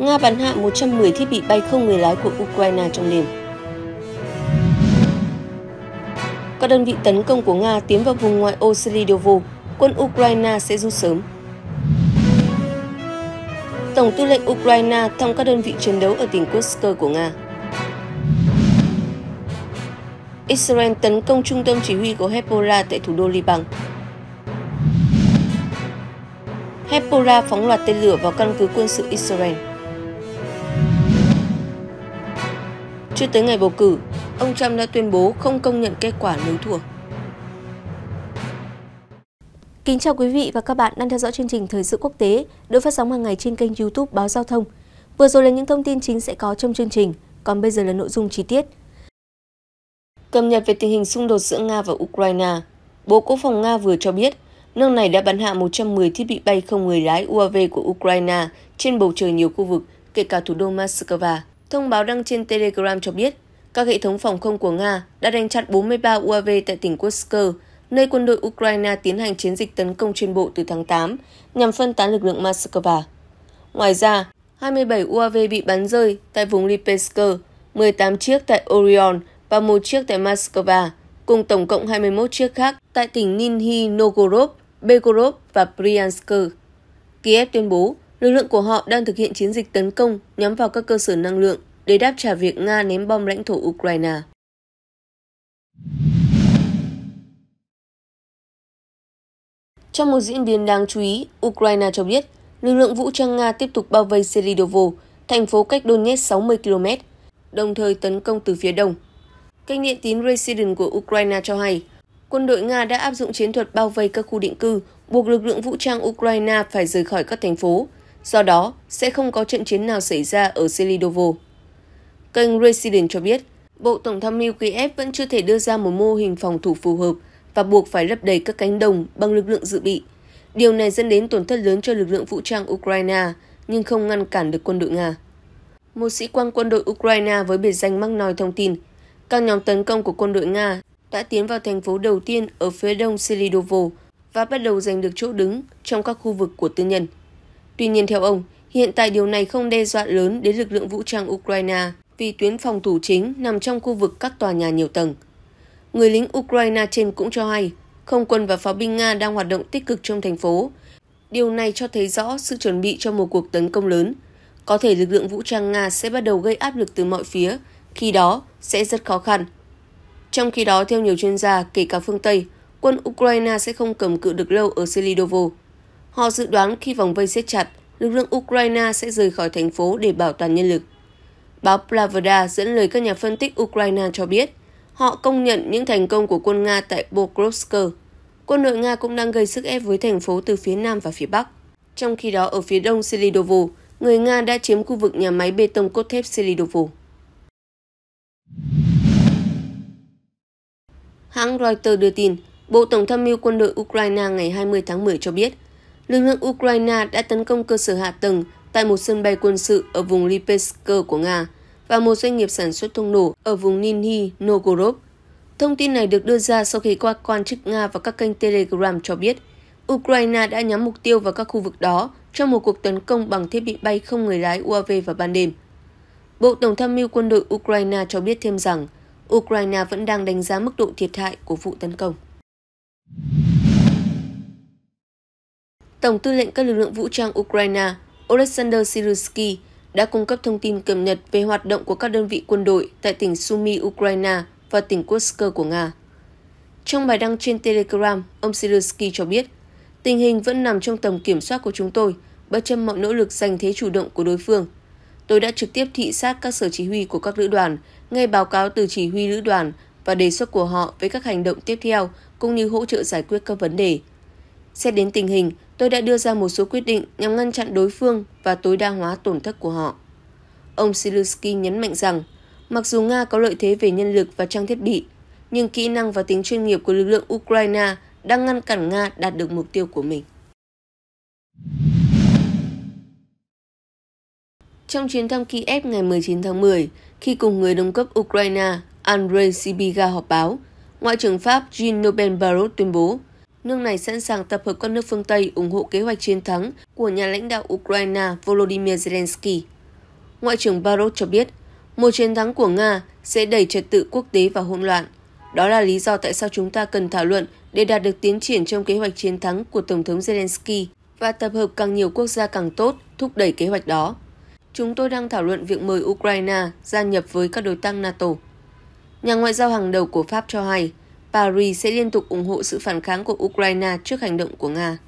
Nga bắn hạ 110 thiết bị bay không người lái của Ukraine trong đêm. Các đơn vị tấn công của Nga tiến vào vùng ngoại ô Selidovo, quân Ukraine sẽ rút sớm. Tổng tư lệnh Ukraine thăm các đơn vị chiến đấu ở tỉnh Kursk của Nga. Israel tấn công trung tâm chỉ huy của Hezbollah tại thủ đô Liban. Hezbollah phóng loạt tên lửa vào căn cứ quân sự Israel. Chưa tới ngày bầu cử, ông Trump đã tuyên bố không công nhận kết quả nếu thua. Kính chào quý vị và các bạn đang theo dõi chương trình Thời sự quốc tế được phát sóng hàng ngày trên kênh YouTube Báo Giao thông. Vừa rồi là những thông tin chính sẽ có trong chương trình, còn bây giờ là nội dung chi tiết. Cập nhật về tình hình xung đột giữa Nga và Ukraine, Bộ Quốc phòng Nga vừa cho biết nước này đã bắn hạ 110 thiết bị bay không người lái UAV của Ukraine trên bầu trời nhiều khu vực, kể cả thủ đô Moscow. Thông báo đăng trên Telegram cho biết, các hệ thống phòng không của Nga đã đánh chặn 43 UAV tại tỉnh Kursk, nơi quân đội Ukraine tiến hành chiến dịch tấn công trên bộ từ tháng 8 nhằm phân tán lực lượng Moscow. Ngoài ra, 27 UAV bị bắn rơi tại vùng Lipetsk, 18 chiếc tại Orion và một chiếc tại Moscow, cùng tổng cộng 21 chiếc khác tại tỉnh Ninhi Novgorod, Begorod và Bryansk. Kiev tuyên bố Lực lượng của họ đang thực hiện chiến dịch tấn công nhắm vào các cơ sở năng lượng để đáp trả việc Nga ném bom lãnh thổ Ukraine. Trong một diễn biến đáng chú ý, Ukraine cho biết lực lượng vũ trang Nga tiếp tục bao vây Seridovo, thành phố cách Donetsk 60 km, đồng thời tấn công từ phía đông. Kênh điện tín Resident của Ukraine cho hay, quân đội Nga đã áp dụng chiến thuật bao vây các khu định cư, buộc lực lượng vũ trang Ukraine phải rời khỏi các thành phố, do đó sẽ không có trận chiến nào xảy ra ở Selidovo. Kênh Resident cho biết, Bộ Tổng tham mưu Kiev vẫn chưa thể đưa ra một mô hình phòng thủ phù hợp và buộc phải lấp đầy các cánh đồng bằng lực lượng dự bị. Điều này dẫn đến tổn thất lớn cho lực lượng vũ trang Ukraine, nhưng không ngăn cản được quân đội Nga. Một sĩ quan quân đội Ukraine với biệt danh nói thông tin, các nhóm tấn công của quân đội Nga đã tiến vào thành phố đầu tiên ở phía đông Selidovo và bắt đầu giành được chỗ đứng trong các khu vực của tư nhân. Tuy nhiên theo ông, hiện tại điều này không đe dọa lớn đến lực lượng vũ trang Ukraine vì tuyến phòng thủ chính nằm trong khu vực các tòa nhà nhiều tầng. Người lính Ukraine trên cũng cho hay, không quân và pháo binh Nga đang hoạt động tích cực trong thành phố. Điều này cho thấy rõ sự chuẩn bị cho một cuộc tấn công lớn. Có thể lực lượng vũ trang Nga sẽ bắt đầu gây áp lực từ mọi phía, khi đó sẽ rất khó khăn. Trong khi đó, theo nhiều chuyên gia, kể cả phương Tây, quân Ukraine sẽ không cầm cự được lâu ở Selidovo Họ dự đoán khi vòng vây siết chặt, lực lượng Ukraine sẽ rời khỏi thành phố để bảo toàn nhân lực. Báo Pravda dẫn lời các nhà phân tích Ukraine cho biết, họ công nhận những thành công của quân Nga tại Pokrovsk. Quân đội Nga cũng đang gây sức ép với thành phố từ phía nam và phía bắc. Trong khi đó ở phía đông Selidovo, người Nga đã chiếm khu vực nhà máy bê tông cốt thép Selidovo. Hãng Reuters đưa tin, Bộ Tổng tham mưu quân đội Ukraine ngày 20 tháng 10 cho biết lực lượng Ukraine đã tấn công cơ sở hạ tầng tại một sân bay quân sự ở vùng Lipetsk của Nga và một doanh nghiệp sản xuất thông nổ ở vùng Nizhny Novgorod. Thông tin này được đưa ra sau khi các quan chức Nga và các kênh Telegram cho biết Ukraine đã nhắm mục tiêu vào các khu vực đó trong một cuộc tấn công bằng thiết bị bay không người lái UAV vào ban đêm. Bộ Tổng tham mưu quân đội Ukraine cho biết thêm rằng Ukraine vẫn đang đánh giá mức độ thiệt hại của vụ tấn công. Tổng tư lệnh các lực lượng vũ trang Ukraine Oleksandr Sirusky đã cung cấp thông tin cập nhật về hoạt động của các đơn vị quân đội tại tỉnh Sumy, Ukraine và tỉnh Kursk của Nga. Trong bài đăng trên Telegram, ông Sirusky cho biết, tình hình vẫn nằm trong tầm kiểm soát của chúng tôi, bất chấp mọi nỗ lực giành thế chủ động của đối phương. Tôi đã trực tiếp thị sát các sở chỉ huy của các lữ đoàn, nghe báo cáo từ chỉ huy lữ đoàn và đề xuất của họ với các hành động tiếp theo cũng như hỗ trợ giải quyết các vấn đề, Xét đến tình hình, tôi đã đưa ra một số quyết định nhằm ngăn chặn đối phương và tối đa hóa tổn thất của họ. Ông Zelensky nhấn mạnh rằng, mặc dù Nga có lợi thế về nhân lực và trang thiết bị, nhưng kỹ năng và tính chuyên nghiệp của lực lượng Ukraine đang ngăn cản Nga đạt được mục tiêu của mình. Trong chuyến thăm Kiev ngày 19 tháng 10, khi cùng người đồng cấp Ukraine Andrei Sibiga họp báo, Ngoại trưởng Pháp Jean-Noël Barrot tuyên bố Nước này sẵn sàng tập hợp các nước phương Tây ủng hộ kế hoạch chiến thắng của nhà lãnh đạo Ukraine Volodymyr Zelensky. Ngoại trưởng Barrot cho biết, một chiến thắng của Nga sẽ đẩy trật tự quốc tế vào hỗn loạn. Đó là lý do tại sao chúng ta cần thảo luận để đạt được tiến triển trong kế hoạch chiến thắng của Tổng thống Zelensky và tập hợp càng nhiều quốc gia càng tốt thúc đẩy kế hoạch đó. Chúng tôi đang thảo luận việc mời Ukraine gia nhập với các đối tác NATO. Nhà ngoại giao hàng đầu của Pháp cho hay, Paris sẽ liên tục ủng hộ sự phản kháng của Ukraine trước hành động của Nga.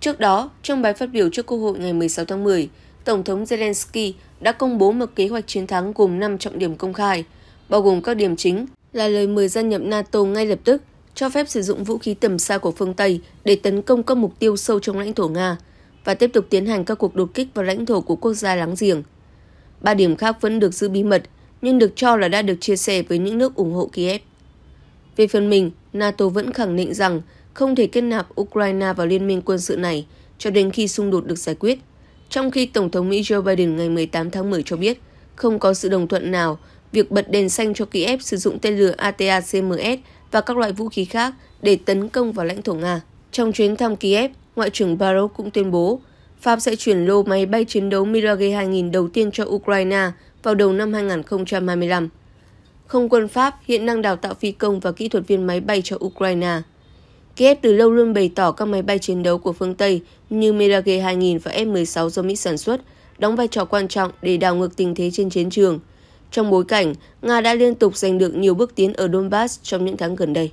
Trước đó, trong bài phát biểu trước Quốc hội ngày 16 tháng 10, Tổng thống Zelensky đã công bố một kế hoạch chiến thắng gồm 5 trọng điểm công khai, bao gồm các điểm chính là lời mời gia nhập NATO ngay lập tức, cho phép sử dụng vũ khí tầm xa của phương Tây để tấn công các mục tiêu sâu trong lãnh thổ Nga và tiếp tục tiến hành các cuộc đột kích vào lãnh thổ của quốc gia láng giềng. Ba điểm khác vẫn được giữ bí mật, nhưng được cho là đã được chia sẻ với những nước ủng hộ Kiev. Về phần mình, NATO vẫn khẳng định rằng không thể kết nạp Ukraine vào liên minh quân sự này cho đến khi xung đột được giải quyết, trong khi Tổng thống Mỹ Joe Biden ngày 18 tháng 10 cho biết không có sự đồng thuận nào việc bật đèn xanh cho Kiev sử dụng tên lửa ATACMS và các loại vũ khí khác để tấn công vào lãnh thổ Nga. Trong chuyến thăm Kiev, Ngoại trưởng Barrot cũng tuyên bố Pháp sẽ chuyển lô máy bay chiến đấu Mirage 2000 đầu tiên cho Ukraine vào đầu năm 2025. Không quân Pháp hiện đang đào tạo phi công và kỹ thuật viên máy bay cho Ukraine. Kiev từ lâu luôn bày tỏ các máy bay chiến đấu của phương Tây như Mirage 2000 và F-16 do Mỹ sản xuất đóng vai trò quan trọng để đảo ngược tình thế trên chiến trường. Trong bối cảnh, Nga đã liên tục giành được nhiều bước tiến ở Donbass trong những tháng gần đây.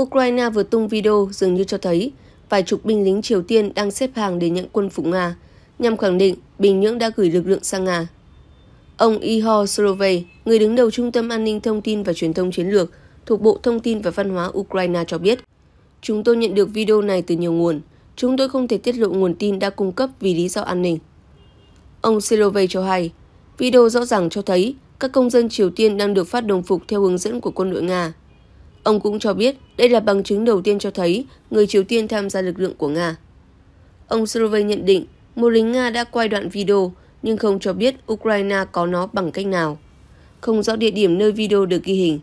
Ukraine vừa tung video dường như cho thấy vài chục binh lính Triều Tiên đang xếp hàng để nhận quân phục Nga – nhằm khẳng định Bình Nhưỡng đã gửi lực lượng sang Nga. Ông Ihor Sorovey, người đứng đầu Trung tâm An ninh Thông tin và Truyền thông Chiến lược thuộc Bộ Thông tin và Văn hóa Ukraine cho biết, Chúng tôi nhận được video này từ nhiều nguồn. Chúng tôi không thể tiết lộ nguồn tin đã cung cấp vì lý do an ninh. Ông Silovey cho hay, video rõ ràng cho thấy các công dân Triều Tiên đang được phát đồng phục theo hướng dẫn của quân đội Nga. Ông cũng cho biết đây là bằng chứng đầu tiên cho thấy người Triều Tiên tham gia lực lượng của Nga. Ông Slovey nhận định một lính Nga đã quay đoạn video nhưng không cho biết Ukraine có nó bằng cách nào. Không rõ địa điểm nơi video được ghi hình.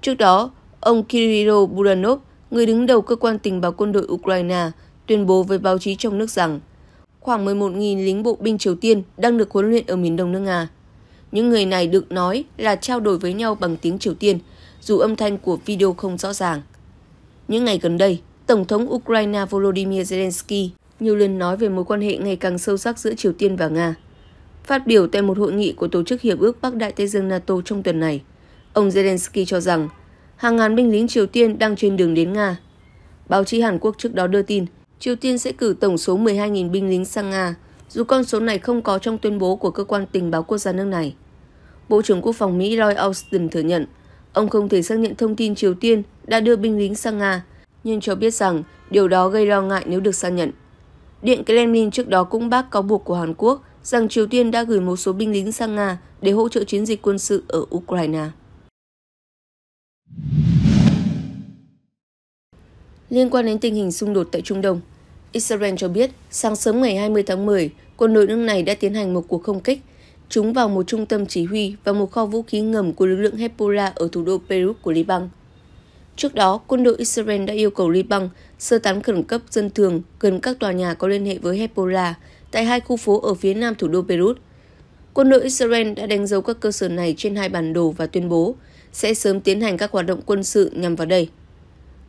Trước đó, ông Kirill Budanov, người đứng đầu cơ quan tình báo quân đội Ukraine, tuyên bố với báo chí trong nước rằng khoảng 11.000 lính bộ binh Triều Tiên đang được huấn luyện ở miền đông nước Nga. Những người này được nói là trao đổi với nhau bằng tiếng Triều Tiên, dù âm thanh của video không rõ ràng. Những ngày gần đây, Tổng thống Ukraine Volodymyr Zelensky nhiều lần nói về mối quan hệ ngày càng sâu sắc giữa Triều Tiên và Nga. Phát biểu tại một hội nghị của Tổ chức Hiệp ước Bắc Đại Tây Dương NATO trong tuần này, ông Zelensky cho rằng hàng ngàn binh lính Triều Tiên đang trên đường đến Nga. Báo chí Hàn Quốc trước đó đưa tin Triều Tiên sẽ cử tổng số 12.000 binh lính sang Nga, dù con số này không có trong tuyên bố của cơ quan tình báo quốc gia nước này. Bộ trưởng Quốc phòng Mỹ Lloyd Austin thừa nhận ông không thể xác nhận thông tin Triều Tiên đã đưa binh lính sang Nga, nhưng cho biết rằng điều đó gây lo ngại nếu được xác nhận. Điện Kremlin trước đó cũng bác cáo buộc của Hàn Quốc rằng Triều Tiên đã gửi một số binh lính sang Nga để hỗ trợ chiến dịch quân sự ở Ukraine. Liên quan đến tình hình xung đột tại Trung Đông, Israel cho biết sáng sớm ngày 20 tháng 10, quân đội nước này đã tiến hành một cuộc không kích. trúng vào một trung tâm chỉ huy và một kho vũ khí ngầm của lực lượng Hezbollah ở thủ đô Beirut của Liban. Trước đó, quân đội Israel đã yêu cầu Liban sơ tán khẩn cấp dân thường gần các tòa nhà có liên hệ với Hezbollah tại hai khu phố ở phía nam thủ đô Beirut. Quân đội Israel đã đánh dấu các cơ sở này trên hai bản đồ và tuyên bố sẽ sớm tiến hành các hoạt động quân sự nhằm vào đây.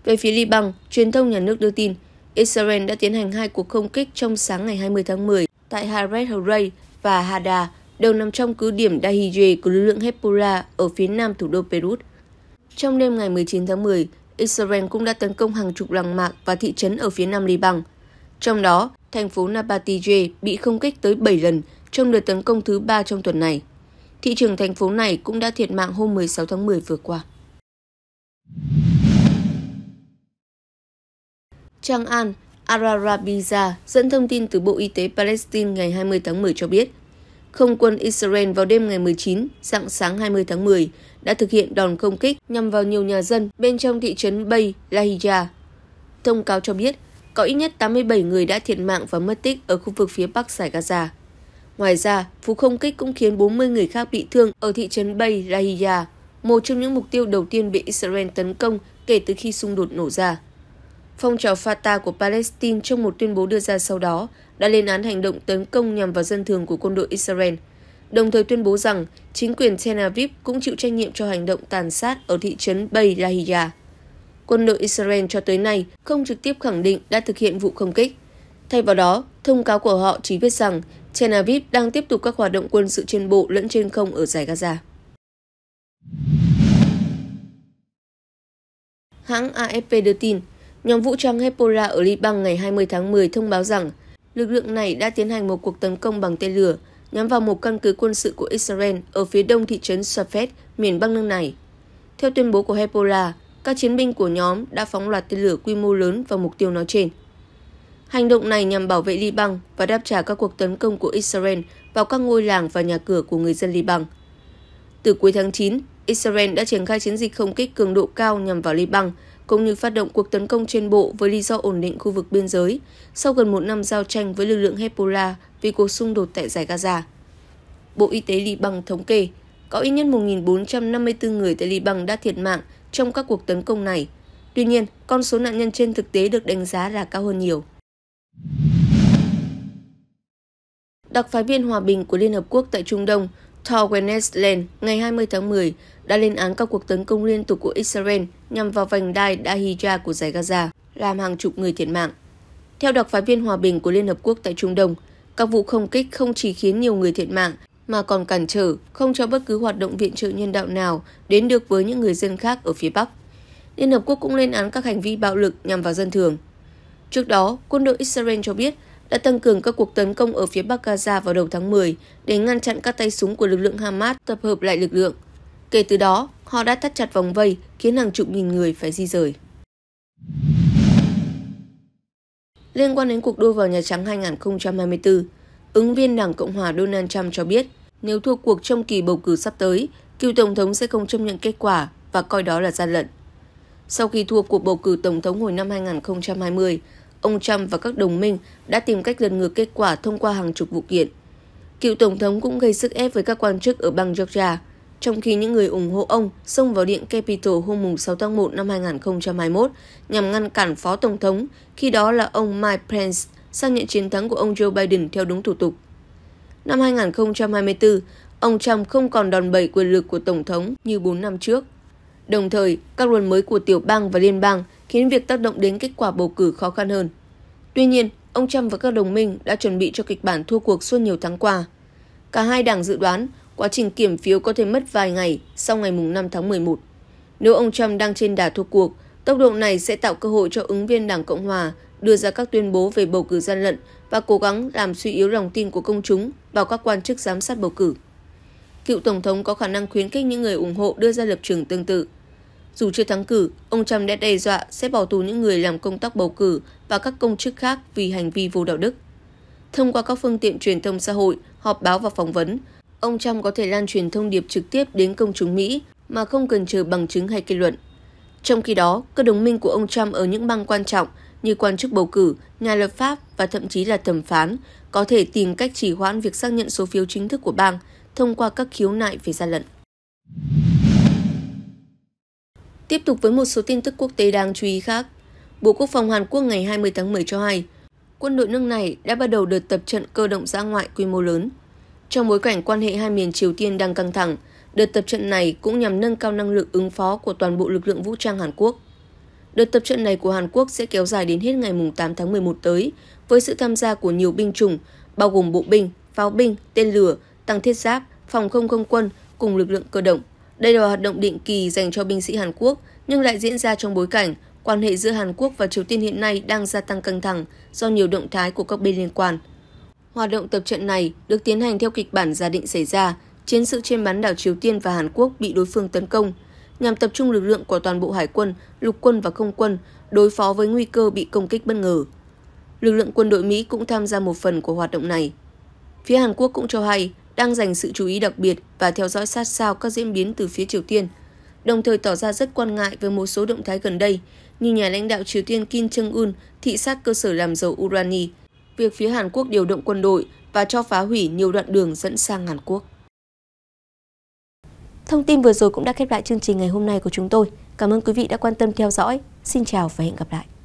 Về phía Liban, truyền thông nhà nước đưa tin Israel đã tiến hành hai cuộc không kích trong sáng ngày 20 tháng 10 tại Haret Horay và Hada, đều nằm trong cứ điểm Dahiyeh của lực lượng Hezbollah ở phía nam thủ đô Beirut. Trong đêm ngày 19 tháng 10, Israel cũng đã tấn công hàng chục làng mạc và thị trấn ở phía nam Liban. Trong đó, thành phố Nabatije bị không kích tới 7 lần trong đợt tấn công thứ ba trong tuần này. Thị trường thành phố này cũng đã thiệt mạng hôm 16 tháng 10 vừa qua. Trang An, Ararabiza dẫn thông tin từ Bộ Y tế Palestine ngày 20 tháng 10 cho biết, không quân Israel vào đêm ngày 19, dạng sáng 20 tháng 10 đã thực hiện đòn không kích nhằm vào nhiều nhà dân bên trong thị trấn Bay, Lahija. Thông cáo cho biết, có ít nhất 87 người đã thiệt mạng và mất tích ở khu vực phía bắc giải Gaza. Ngoài ra, vụ không kích cũng khiến 40 người khác bị thương ở thị trấn Bay, Lahija, một trong những mục tiêu đầu tiên bị Israel tấn công kể từ khi xung đột nổ ra. Phong trào Fatah của Palestine trong một tuyên bố đưa ra sau đó đã lên án hành động tấn công nhằm vào dân thường của quân đội Israel – đồng thời tuyên bố rằng chính quyền Tel Aviv cũng chịu trách nhiệm cho hành động tàn sát ở thị trấn Bay Lahia. Quân đội Israel cho tới nay không trực tiếp khẳng định đã thực hiện vụ không kích. Thay vào đó, thông cáo của họ chỉ viết rằng Tel Aviv đang tiếp tục các hoạt động quân sự trên bộ lẫn trên không ở giải Gaza. Hãng AFP đưa tin, nhóm vũ trang Hezbollah ở Liban ngày 20 tháng 10 thông báo rằng lực lượng này đã tiến hành một cuộc tấn công bằng tên lửa nhắm vào một căn cứ quân sự của Israel ở phía đông thị trấn Safed, miền Bắc nước này. Theo tuyên bố của Hezbollah, các chiến binh của nhóm đã phóng loạt tên lửa quy mô lớn vào mục tiêu nói trên. Hành động này nhằm bảo vệ Liban và đáp trả các cuộc tấn công của Israel vào các ngôi làng và nhà cửa của người dân Liban. Từ cuối tháng 9, Israel đã triển khai chiến dịch không kích cường độ cao nhằm vào Liban, cũng như phát động cuộc tấn công trên bộ với lý do ổn định khu vực biên giới sau gần một năm giao tranh với lực lượng Hezbollah vì cuộc xung đột tại giải Gaza. Bộ Y tế Liban thống kê có ít nhất 1.454 người tại Liban đã thiệt mạng trong các cuộc tấn công này. Tuy nhiên, con số nạn nhân trên thực tế được đánh giá là cao hơn nhiều. Đặc phái viên hòa bình của Liên Hợp Quốc tại Trung Đông Thor Wennesland ngày 20 tháng 10 đã lên án các cuộc tấn công liên tục của Israel nhằm vào vành đai Dahija của giải Gaza, làm hàng chục người thiệt mạng. Theo đặc phái viên hòa bình của Liên Hợp Quốc tại Trung Đông, các vụ không kích không chỉ khiến nhiều người thiệt mạng mà còn cản trở, không cho bất cứ hoạt động viện trợ nhân đạo nào đến được với những người dân khác ở phía Bắc. Liên Hợp Quốc cũng lên án các hành vi bạo lực nhằm vào dân thường. Trước đó, quân đội Israel cho biết đã tăng cường các cuộc tấn công ở phía Bắc Gaza vào đầu tháng 10 để ngăn chặn các tay súng của lực lượng Hamas tập hợp lại lực lượng. Kể từ đó, họ đã thắt chặt vòng vây khiến hàng chục nghìn người phải di rời. Liên quan đến cuộc đua vào Nhà Trắng 2024, ứng viên Đảng Cộng hòa Donald Trump cho biết nếu thua cuộc trong kỳ bầu cử sắp tới, cựu Tổng thống sẽ không chấp nhận kết quả và coi đó là gian lận. Sau khi thua cuộc bầu cử Tổng thống hồi năm 2020, ông Trump và các đồng minh đã tìm cách lật ngược kết quả thông qua hàng chục vụ kiện. Cựu Tổng thống cũng gây sức ép với các quan chức ở bang Georgia trong khi những người ủng hộ ông xông vào điện Capitol hôm 6 tháng 1 năm 2021 nhằm ngăn cản Phó Tổng thống, khi đó là ông Mike Pence, xác nhận chiến thắng của ông Joe Biden theo đúng thủ tục. Năm 2024, ông Trump không còn đòn bẩy quyền lực của Tổng thống như 4 năm trước. Đồng thời, các luật mới của tiểu bang và liên bang khiến việc tác động đến kết quả bầu cử khó khăn hơn. Tuy nhiên, ông Trump và các đồng minh đã chuẩn bị cho kịch bản thua cuộc suốt nhiều tháng qua. Cả hai đảng dự đoán Quá trình kiểm phiếu có thể mất vài ngày sau ngày 5 tháng 11. Nếu ông Trump đang trên đà thua cuộc, tốc độ này sẽ tạo cơ hội cho ứng viên Đảng Cộng Hòa đưa ra các tuyên bố về bầu cử gian lận và cố gắng làm suy yếu lòng tin của công chúng vào các quan chức giám sát bầu cử. Cựu Tổng thống có khả năng khuyến khích những người ủng hộ đưa ra lập trường tương tự. Dù chưa thắng cử, ông Trump đã đe dọa sẽ bỏ tù những người làm công tác bầu cử và các công chức khác vì hành vi vô đạo đức. Thông qua các phương tiện truyền thông xã hội, họp báo và phỏng vấn, ông Trump có thể lan truyền thông điệp trực tiếp đến công chúng Mỹ mà không cần chờ bằng chứng hay kết luận. Trong khi đó, các đồng minh của ông Trump ở những bang quan trọng như quan chức bầu cử, nhà lập pháp và thậm chí là thẩm phán có thể tìm cách trì hoãn việc xác nhận số phiếu chính thức của bang thông qua các khiếu nại về gian lận. Tiếp tục với một số tin tức quốc tế đáng chú ý khác. Bộ Quốc phòng Hàn Quốc ngày 20 tháng 10 cho hay, quân đội nước này đã bắt đầu đợt tập trận cơ động ra ngoại quy mô lớn trong bối cảnh quan hệ hai miền Triều Tiên đang căng thẳng, đợt tập trận này cũng nhằm nâng cao năng lực ứng phó của toàn bộ lực lượng vũ trang Hàn Quốc. Đợt tập trận này của Hàn Quốc sẽ kéo dài đến hết ngày 8 tháng 11 tới, với sự tham gia của nhiều binh chủng, bao gồm bộ binh, pháo binh, tên lửa, tăng thiết giáp, phòng không không quân cùng lực lượng cơ động. Đây là hoạt động định kỳ dành cho binh sĩ Hàn Quốc, nhưng lại diễn ra trong bối cảnh quan hệ giữa Hàn Quốc và Triều Tiên hiện nay đang gia tăng căng thẳng do nhiều động thái của các bên liên quan. Hoạt động tập trận này được tiến hành theo kịch bản giả định xảy ra, chiến sự trên bán đảo Triều Tiên và Hàn Quốc bị đối phương tấn công, nhằm tập trung lực lượng của toàn bộ hải quân, lục quân và không quân đối phó với nguy cơ bị công kích bất ngờ. Lực lượng quân đội Mỹ cũng tham gia một phần của hoạt động này. Phía Hàn Quốc cũng cho hay đang dành sự chú ý đặc biệt và theo dõi sát sao các diễn biến từ phía Triều Tiên, đồng thời tỏ ra rất quan ngại về một số động thái gần đây, như nhà lãnh đạo Triều Tiên Kim Jong-un thị sát cơ sở làm dầu urani việc phía Hàn Quốc điều động quân đội và cho phá hủy nhiều đoạn đường dẫn sang Hàn Quốc. Thông tin vừa rồi cũng đã khép lại chương trình ngày hôm nay của chúng tôi. Cảm ơn quý vị đã quan tâm theo dõi. Xin chào và hẹn gặp lại.